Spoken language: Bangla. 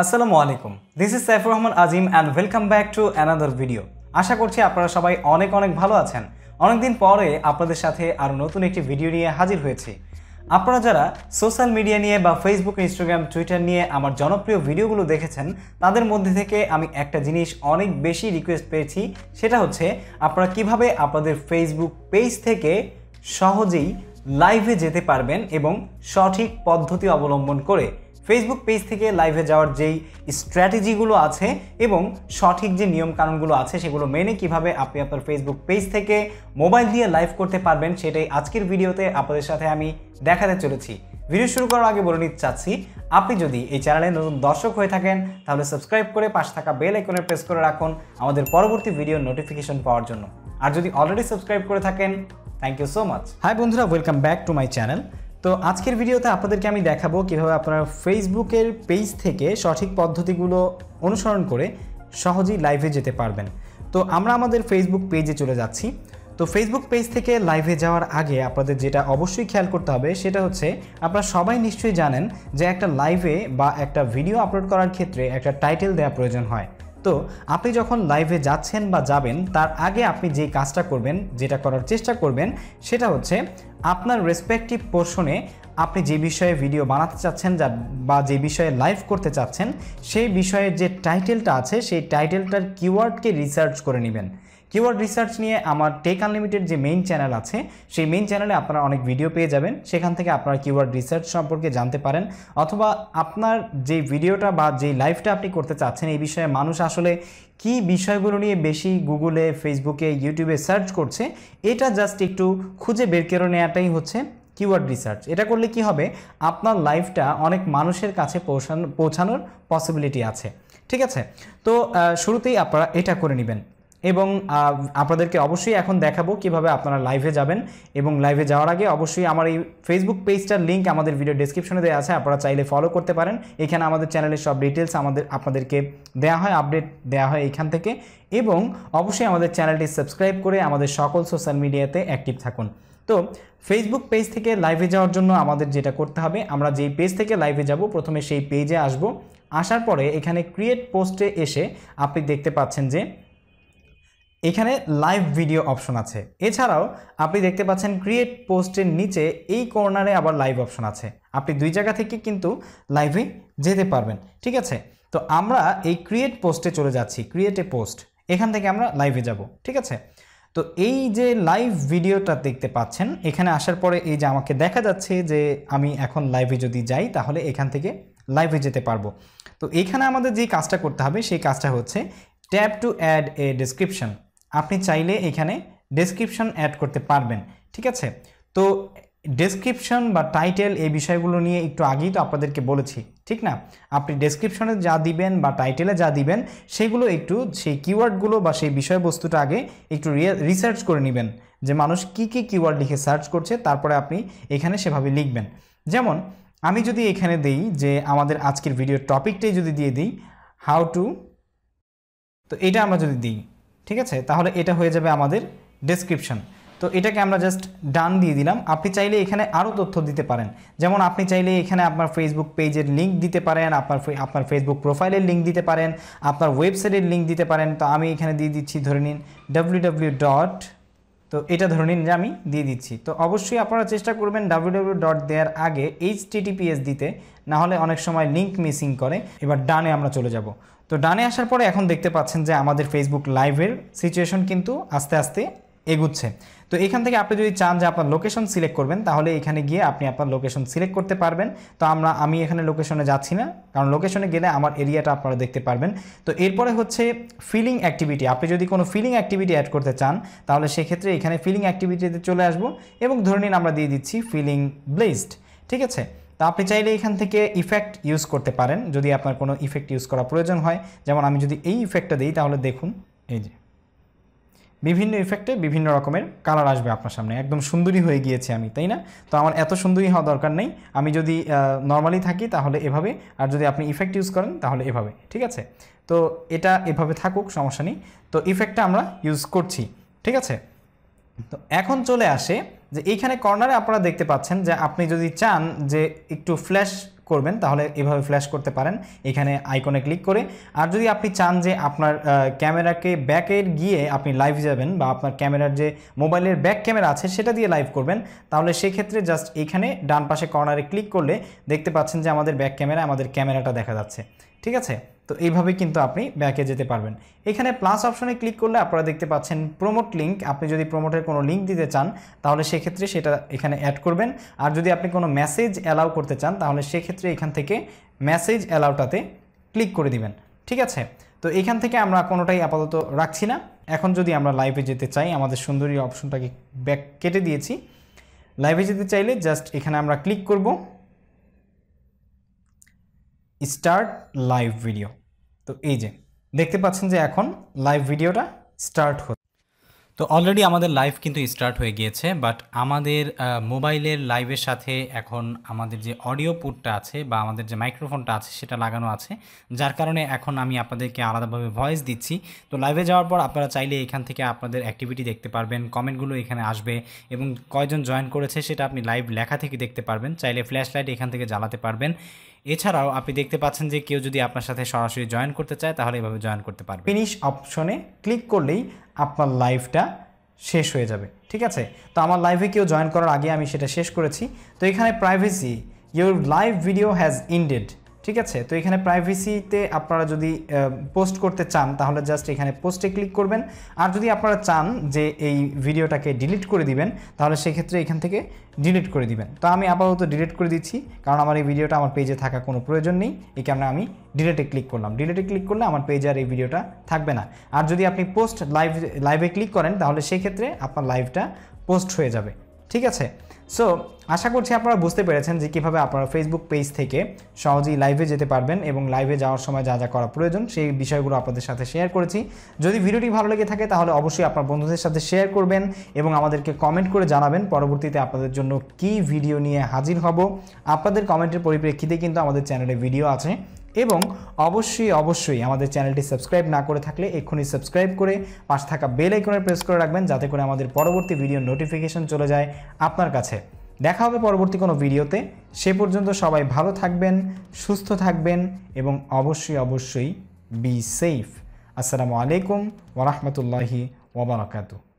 আসসালামু আলাইকুম this is Saifur Rahman Azim and welcome back to another video আশা করছি আপনারা সবাই অনেক অনেক ভালো আছেন অনেকদিন পরে আপনাদের সাথে আরও নতুন একটি ভিডিও নিয়ে হাজির হয়েছি আপনারা যারা সোশ্যাল মিডিয়া নিয়ে বা ফেসবুক ইনস্টাগ্রাম টুইটার নিয়ে আমার জনপ্রিয় ভিডিওগুলো দেখেছেন তাদের মধ্যে থেকে আমি একটা জিনিস অনেক বেশি রিকোয়েস্ট পেয়েছি সেটা হচ্ছে আপনারা কিভাবে আপনাদের ফেসবুক পেজ থেকে সহজেই লাইভে যেতে পারবেন এবং সঠিক পদ্ধতি অবলম্বন করে ফেসবুক পেজ থেকে লাইভে যাওয়ার যেই স্ট্র্যাটেজিগুলো আছে এবং সঠিক যে নিয়মকানুনগুলো আছে সেগুলো মেনে কিভাবে আপনি আপনার ফেসবুক পেজ থেকে মোবাইল দিয়ে লাইভ করতে পারবেন সেটাই আজকের ভিডিওতে আপনাদের সাথে আমি দেখাতে চলেছি ভিডিও শুরু করার আগে বলে নিতে চাচ্ছি আপনি যদি এই চ্যানেলে নতুন দর্শক হয়ে থাকেন তাহলে সাবস্ক্রাইব করে পাশে থাকা বেল আইকনে প্রেস করে রাখুন আমাদের পরবর্তী ভিডিও নোটিফিকেশন পাওয়ার জন্য আর যদি অলরেডি সাবস্ক্রাইব করে থাকেন thank you so much hi বন্ধুরা welcome back to my channel তো আজকের ভিডিওতে আপনাদেরকে আমি দেখাবো কিভাবে আপনারা ফেসবুকের পেজ থেকে সঠিক পদ্ধতিগুলো অনুসরণ করে সহজেই লাইভে যেতে পারবেন তো আমরা আমাদের ফেসবুক পেজে চলে যাচ্ছি তো ফেসবুক পেজ থেকে লাইভে যাওয়ার আগে আপনাদের যেটা অবশ্যই খেয়াল করতে হবে সেটা হচ্ছে আপনারা সবাই নিশ্চয়ই জানেন যে একটা লাইভে বা একটা ভিডিও আপলোড করার ক্ষেত্রে একটা টাইটেল দেওয়া প্রয়োজন হয় তো আপনি যখন লাইভে যাচ্ছেন বা যাবেন তার আগে আপনি যে কাজটা করবেন যেটা করার চেষ্টা করবেন সেটা হচ্ছে আপনার রেসপেক্টিভ পোর্শনে আপনি যে বিষয়ে ভিডিও বানাতে চাচ্ছেন যা বা যে বিষয়ে লাইভ করতে চাচ্ছেন সেই বিষয়ের যে টাইটেলটা আছে সেই টাইটেলটার কিওয়ার্ডকে রিসার্চ করে নেবেন কিওয়ার্ড রিসার্চ নিয়ে আমার টেক আনলিমিটেড যে মেইন চ্যানেল আছে সেই মেইন চ্যানেলে আপনারা অনেক ভিডিও পেয়ে যাবেন সেখান থেকে আপনারা কিওয়ার্ড রিসার্চ সম্পর্কে জানতে পারেন অথবা আপনার যে ভিডিওটা বা যে লাইভটা আপনি করতে চাচ্ছেন এই বিষয়ে মানুষ আসলে কি বিষয়গুলো নিয়ে বেশি গুগলে ফেসবুকে ইউটিউবে সার্চ করছে এটা জাস্ট একটু খুঁজে বের করে নেওয়াটাই হচ্ছে কিওয়ার্ড রিসার্চ এটা করলে কি হবে আপনার লাইফটা অনেক মানুষের কাছে পৌঁছানোর পসিবিলিটি আছে ঠিক আছে তো শুরুতেই আপনারা এটা করে নেবেন এবং আপনাদেরকে অবশ্যই এখন দেখাবো কিভাবে আপনারা লাইভে যাবেন এবং লাইভে যাওয়ার আগে অবশ্যই আমার এই ফেসবুক পেজটার লিঙ্ক আমাদের ভিডিও ডিসক্রিপশনে দেওয়া আছে আপনারা চাইলে ফলো করতে পারেন এখানে আমাদের চ্যানেলের সব ডিটেলস আমাদের আপনাদেরকে দেওয়া হয় আপডেট দেওয়া হয় এখান থেকে এবং অবশ্যই আমাদের চ্যানেলটি সাবস্ক্রাইব করে আমাদের সকল সোশ্যাল মিডিয়াতে অ্যাক্টিভ থাকুন তো ফেসবুক পেজ থেকে লাইভে যাওয়ার জন্য আমাদের যেটা করতে হবে আমরা যেই পেজ থেকে লাইভে যাব প্রথমে সেই পেজে আসব আসার পরে এখানে ক্রিয়েট পোস্টে এসে আপনি দেখতে পাচ্ছেন যে এখানে লাইভ ভিডিও অপশন আছে এছাড়াও আপনি দেখতে পাচ্ছেন ক্রিয়েট পোস্টের নিচে এই কর্নারে আবার লাইভ অপশন আছে আপনি দুই জায়গা থেকে কিন্তু লাইভে যেতে পারবেন ঠিক আছে তো আমরা এই ক্রিয়েট পোস্টে চলে যাচ্ছি ক্রিয়েট এ পোস্ট এখান থেকে আমরা লাইভে যাব ঠিক আছে তো এই যে লাইভ ভিডিওটা দেখতে পাচ্ছেন এখানে আসার পরে এই যে আমাকে দেখা যাচ্ছে যে আমি এখন লাইভে যদি যাই তাহলে এখান থেকে লাইভে যেতে পারবো তো এখানে আমাদের যে কাজটা করতে হবে সেই কাজটা হচ্ছে tab to add a description আপনি চাইলে এখানে ডেসক্রিপশন অ্যাড করতে পারবেন ঠিক আছে তো ডেসক্রিপশন বা টাইটেল এই বিষয়গুলো নিয়ে একটু আগেই তো আপনাদেরকে বলেছি ঠিক না আপনি ডেসক্রিপশানে যা দিবেন বা টাইটেলে যা দিবেন সেগুলো একটু সেই কিওয়ার্ডগুলো বা সেই বিষয়বস্তুটা আগে একটু রিসার্চ করে নেবেন যে মানুষ কি কি কিওয়ার্ড লিখে সার্চ করছে তারপরে আপনি এখানে সেভাবে লিখবেন যেমন আমি যদি এখানে দেই যে আমাদের আজকের ভিডিওর টপিকটাই যদি দিয়ে দিই হাউ টু তো এটা আমরা যদি দিই ঠিক আছে তাহলে এটা হয়ে যাবে আমাদের ডেসক্রিপশন তো এটাকে আমরা জাস্ট ডান দিয়ে দিলাম আপনি চাইলে এখানে আরও তথ্য দিতে পারেন যেমন আপনি চাইলে এখানে আপনার ফেসবুক পেজের লিঙ্ক দিতে পারেন আপনার আপনার ফেসবুক প্রোফাইলের লিঙ্ক দিতে পারেন আপনার ওয়েবসাইটের লিঙ্ক দিতে পারেন তো আমি এখানে দিয়ে দিচ্ছি ধরে নিন ডাব্লিউ ডট তো এটা ধরে নিন যে আমি দিয়ে দিচ্ছি তো অবশ্যই আপনারা চেষ্টা করবেন ডাব্লিউডাব্লিউ ডট দেওয়ার আগে এইচ দিতে নাহলে অনেক সময় লিঙ্ক মিসিং করে এবার ডানে আমরা চলে যাব তো ডানে আসার পরে এখন দেখতে পাচ্ছেন যে আমাদের ফেসবুক লাইভের সিচুয়েশন কিন্তু আস্তে আস্তে এগুচ্ছে তো এখান থেকে আপনি যদি চান যে আপনার লোকেশন সিলেক্ট করবেন তাহলে এখানে গিয়ে আপনি আপনার লোকেশন সিলেক্ট করতে পারবেন তো আমরা আমি এখানে লোকেশনে যাচ্ছি না কারণ লোকেশনে গেলে আমার এরিয়াটা আপনারা দেখতে পারবেন তো এরপরে হচ্ছে ফিলিং অ্যাক্টিভিটি আপনি যদি কোনো ফিলিং অ্যাক্টিভিটি অ্যাড করতে চান তাহলে সেক্ষেত্রে এখানে ফিলিং অ্যাক্টিভিটিতে চলে আসব এবং ধরে নিন আমরা দিয়ে দিচ্ছি ফিলিং ব্লেসড ঠিক আছে তা আপনি চাইলে এখান থেকে ইফেক্ট ইউজ করতে পারেন যদি আপনার কোনো ইফেক্ট ইউজ করা প্রয়োজন হয় যেমন আমি যদি এই ইফেক্টটা দিই তাহলে দেখুন এই যে বিভিন্ন ইফেক্টে বিভিন্ন রকমের কালার আসবে আপনার সামনে একদম সুন্দরী হয়ে গিয়েছে আমি তাই না তো আমার এত সুন্দরী হওয়া দরকার নেই আমি যদি নর্মালি থাকি তাহলে এভাবে আর যদি আপনি ইফেক্ট ইউজ করেন তাহলে এভাবে ঠিক আছে তো এটা এভাবে থাকুক সমস্যা নেই তো ইফেক্টটা আমরা ইউজ করছি ঠিক আছে তো এখন চলে আসে যে এইখানে কর্নারে আপনারা দেখতে পাচ্ছেন যে আপনি যদি চান যে একটু ফ্ল্যাশ করবেন তাহলে এভাবে ফ্ল্যাশ করতে পারেন এখানে আইকনে ক্লিক করে আর যদি আপনি চান যে আপনার ক্যামেরাকে ব্যাকে গিয়ে আপনি লাইভ যাবেন বা আপনার ক্যামেরার যে মোবাইলের ব্যাক ক্যামেরা আছে সেটা দিয়ে লাইভ করবেন তাহলে সেক্ষেত্রে জাস্ট এখানে ডান পাশে কর্নারে ক্লিক করলে দেখতে পাচ্ছেন যে আমাদের ব্যাক ক্যামেরা আমাদের ক্যামেরাটা দেখা যাচ্ছে ঠিক আছে তো এইভাবে কিন্তু আপনি ব্যাকে যেতে পারবেন এখানে প্লাস অপশনে ক্লিক করলে আপনারা দেখতে পাচ্ছেন প্রমোট লিঙ্ক আপনি যদি প্রমোটের কোনো লিঙ্ক দিতে চান তাহলে সেক্ষেত্রে সেটা এখানে অ্যাড করবেন আর যদি আপনি কোনো মেসেজ অ্যালাউ করতে চান তাহলে সেক্ষেত্রে এখান থেকে মেসেজ অ্যালাউটাতে ক্লিক করে দিবেন ঠিক আছে তো এখান থেকে আমরা কোনোটাই আপাতত রাখছি না এখন যদি আমরা লাইভে যেতে চাই আমাদের সুন্দরী অপশনটাকে ব্যাক কেটে দিয়েছি লাইভে যেতে চাইলে জাস্ট এখানে আমরা ক্লিক করব স্টার্ট লাইভ ভিডিও তো এই যে দেখতে পাচ্ছেন যে এখন লাইভ ভিডিওটা স্টার্ট হচ্ছে তো অলরেডি আমাদের লাইভ কিন্তু স্টার্ট হয়ে গিয়েছে বাট আমাদের মোবাইলের লাইভের সাথে এখন আমাদের যে অডিও পুটটা আছে বা আমাদের যে মাইক্রোফোনটা আছে সেটা লাগানো আছে যার কারণে এখন আমি আপনাদেরকে আলাদাভাবে ভয়েস দিচ্ছি তো লাইভে যাওয়ার পর আপনারা চাইলে এখান থেকে আপনাদের অ্যাক্টিভিটি দেখতে পারবেন কমেন্টগুলো এখানে আসবে এবং কয়জন জয়েন করেছে সেটা আপনি লাইভ লেখা থেকে দেখতে পারবেন চাইলে ফ্ল্যাশ লাইট এখান থেকে জ্বালাতে পারবেন এছাড়াও আপনি দেখতে পাচ্ছেন যে কেউ যদি আপনার সাথে সরাসরি জয়েন করতে চায় তাহলে এভাবে জয়েন করতে পারবে ফিনিশ অপশনে ক্লিক করলেই আপনার লাইভটা শেষ হয়ে যাবে ঠিক আছে তো আমার লাইভে কেউ জয়েন করার আগে আমি সেটা শেষ করেছি তো এখানে privacy your live video has ended ঠিক আছে তো এখানে প্রাইভেসিতে আপনারা যদি পোস্ট করতে চান তাহলে জাস্ট এখানে পোস্টে ক্লিক করবেন আর যদি আপনারা চান যে এই ভিডিওটাকে ডিলিট করে দিবেন তাহলে সেক্ষেত্রে এখান থেকে ডিলিট করে দিবেন তো আমি আপাতত ডিলিট করে দিচ্ছি কারণ আমার এই ভিডিওটা আমার পেজে থাকা কোনো প্রয়োজন নেই এই কারণে আমি ডিলেটে ক্লিক করলাম ডিলেটে ক্লিক করলে আমার পেজে আর এই ভিডিওটা থাকবে না আর যদি আপনি পোস্ট লাইভ লাইভে ক্লিক করেন তাহলে সেক্ষেত্রে আপনার লাইভটা পোস্ট হয়ে যাবে ঠিক আছে সো আশা করছি আপনারা বুঝতে পেরেছেন যে কীভাবে আপনারা ফেসবুক পেজ থেকে সহজেই লাইভে যেতে পারবেন এবং লাইভে যাওয়ার সময় যা যা করা প্রয়োজন সেই বিষয়গুলো আপনাদের সাথে শেয়ার করেছি যদি ভিডিওটি ভালো লেগে থাকে তাহলে অবশ্যই আপনার বন্ধুদের সাথে শেয়ার করবেন এবং আমাদেরকে কমেন্ট করে জানাবেন পরবর্তীতে আপনাদের জন্য কি ভিডিও নিয়ে হাজির হব আপনাদের কমেন্টের পরিপ্রেক্ষিতে কিন্তু আমাদের চ্যানেলে ভিডিও আছে এবং অবশ্যই অবশ্যই আমাদের চ্যানেলটি সাবস্ক্রাইব না করে থাকলে এক্ষুনি সাবস্ক্রাইব করে পাশে থাকা বেল আইকনে প্রেস করে রাখবেন যাতে করে আমাদের পরবর্তী ভিডিও নোটিফিকেশন চলে যায় আপনার কাছে দেখা হবে পরবর্তী কোনো ভিডিওতে সে পর্যন্ত সবাই ভালো থাকবেন সুস্থ থাকবেন এবং অবশ্যই অবশ্যই বি সেফ আসসালামু আলাইকুম ওরহমতুল্লাহি ওবরাকাতু